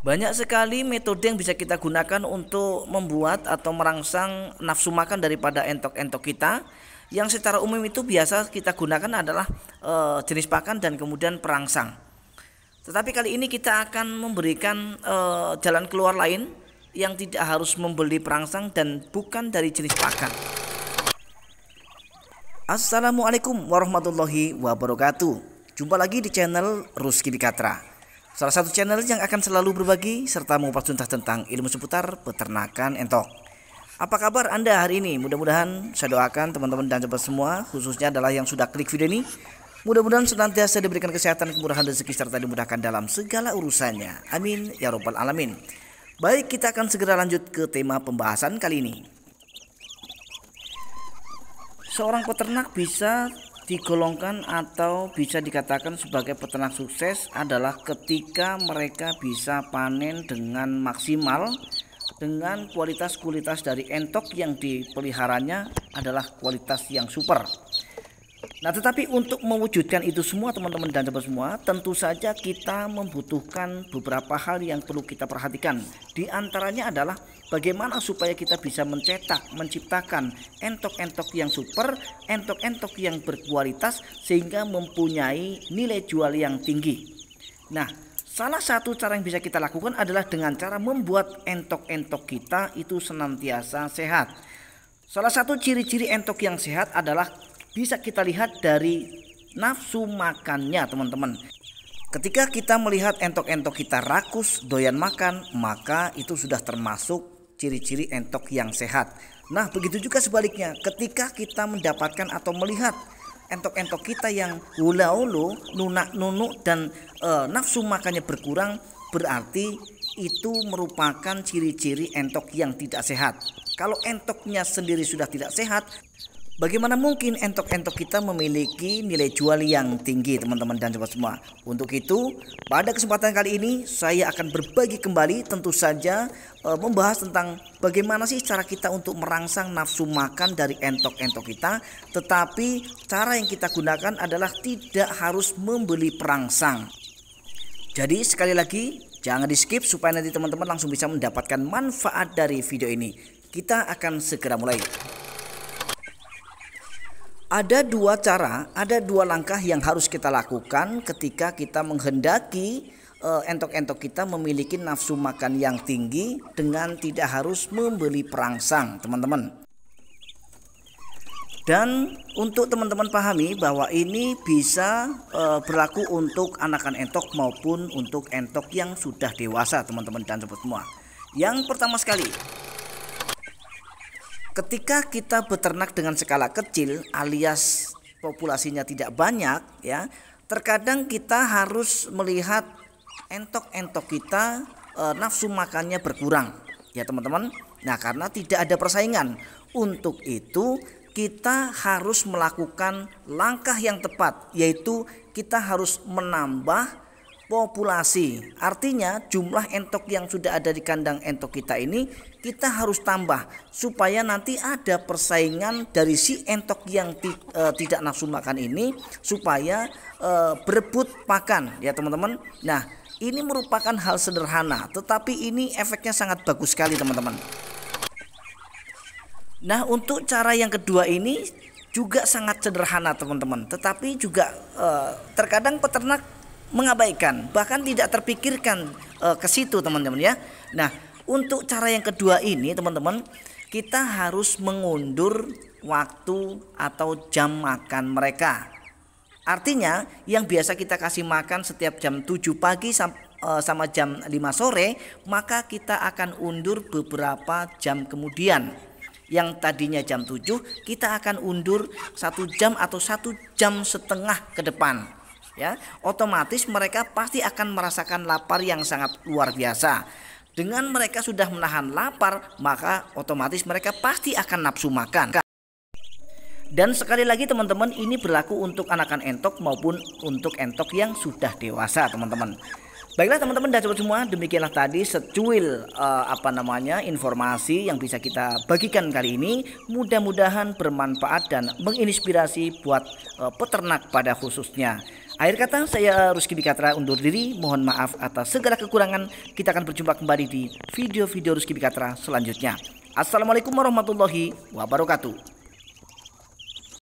Banyak sekali metode yang bisa kita gunakan untuk membuat atau merangsang nafsu makan daripada entok-entok kita. Yang secara umum itu biasa kita gunakan adalah e, jenis pakan dan kemudian perangsang. Tetapi kali ini kita akan memberikan e, jalan keluar lain yang tidak harus membeli perangsang dan bukan dari jenis pakan. Assalamualaikum warahmatullahi wabarakatuh. Jumpa lagi di channel Ruski Dikatra. Salah satu channel yang akan selalu berbagi serta mengupas tuntas tentang ilmu seputar peternakan entok. Apa kabar Anda hari ini? Mudah-mudahan saya doakan teman-teman dan sahabat semua, khususnya adalah yang sudah klik video ini, mudah-mudahan senantiasa diberikan kesehatan, kemurahan rezeki serta dimudahkan dalam segala urusannya. Amin ya Rabbal alamin. Baik, kita akan segera lanjut ke tema pembahasan kali ini. Seorang peternak bisa digolongkan atau bisa dikatakan sebagai peternak sukses adalah ketika mereka bisa panen dengan maksimal dengan kualitas-kualitas dari entok yang dipeliharanya adalah kualitas yang super. Nah, tetapi untuk mewujudkan itu semua teman-teman dan teman semua, tentu saja kita membutuhkan beberapa hal yang perlu kita perhatikan. Di antaranya adalah Bagaimana supaya kita bisa mencetak, menciptakan entok-entok yang super, entok-entok yang berkualitas sehingga mempunyai nilai jual yang tinggi. Nah, salah satu cara yang bisa kita lakukan adalah dengan cara membuat entok-entok kita itu senantiasa sehat. Salah satu ciri-ciri entok yang sehat adalah bisa kita lihat dari nafsu makannya, teman-teman. Ketika kita melihat entok-entok kita rakus, doyan makan, maka itu sudah termasuk ciri-ciri entok yang sehat. Nah, begitu juga sebaliknya, ketika kita mendapatkan atau melihat entok-entok kita yang ulu-ulu, nunak-nunuk dan e, nafsu makannya berkurang, berarti itu merupakan ciri-ciri entok yang tidak sehat. Kalau entoknya sendiri sudah tidak sehat, Bagaimana mungkin entok-entok kita memiliki nilai jual yang tinggi teman-teman dan sobat semua Untuk itu pada kesempatan kali ini saya akan berbagi kembali tentu saja e, membahas tentang bagaimana sih cara kita untuk merangsang nafsu makan dari entok-entok kita Tetapi cara yang kita gunakan adalah tidak harus membeli perangsang Jadi sekali lagi jangan di skip supaya nanti teman-teman langsung bisa mendapatkan manfaat dari video ini Kita akan segera mulai ada dua cara, ada dua langkah yang harus kita lakukan ketika kita menghendaki eh, entok-entok uh, kita memiliki nafsu makan yang tinggi dengan tidak harus membeli perangsang, teman-teman. Dan untuk teman-teman pahami bahwa ini bisa uh, berlaku untuk anakan entok maupun untuk entok yang sudah dewasa, teman-teman dan sobat semua. Yang pertama sekali, ketika kita beternak dengan skala kecil alias populasinya tidak banyak ya terkadang kita harus melihat entok-entok kita e, nafsu makannya berkurang ya teman-teman nah karena tidak ada persaingan untuk itu kita harus melakukan langkah yang tepat yaitu kita harus menambah populasi. Artinya jumlah entok yang sudah ada di kandang entok kita ini kita harus tambah supaya nanti ada persaingan dari si entok yang ti, e, tidak nafsu makan ini supaya e, berebut pakan ya teman-teman. Nah, ini merupakan hal sederhana tetapi ini efeknya sangat bagus sekali teman-teman. Nah, untuk cara yang kedua ini juga sangat sederhana teman-teman, tetapi juga e, terkadang peternak mengabaikan, bahkan tidak terpikirkan uh, ke situ teman-teman ya. Nah, untuk cara yang kedua ini teman-teman, kita harus mengundur waktu atau jam makan mereka. Artinya, yang biasa kita kasih makan setiap jam 7 pagi eh, sama jam 5 sore, maka kita akan undur beberapa jam kemudian. Yang tadinya jam 7, kita akan undur satu jam atau satu jam setengah ke depan ya otomatis mereka pasti akan merasakan lapar yang sangat luar biasa dengan mereka sudah menahan lapar maka otomatis mereka pasti akan nafsu makan dan sekali lagi teman-teman ini berlaku untuk anakan entok maupun untuk entok yang sudah dewasa teman-teman Baiklah teman-teman dan sobat semua, demikianlah tadi secuil uh, apa namanya informasi yang bisa kita bagikan kali ini. Mudah-mudahan bermanfaat dan menginspirasi buat uh, peternak pada khususnya. Akhir kata saya Ruski Bikatra undur diri. Mohon maaf atas segala kekurangan. Kita akan berjumpa kembali di video-video Ruski Bikatra selanjutnya. Assalamualaikum warahmatullahi wabarakatuh.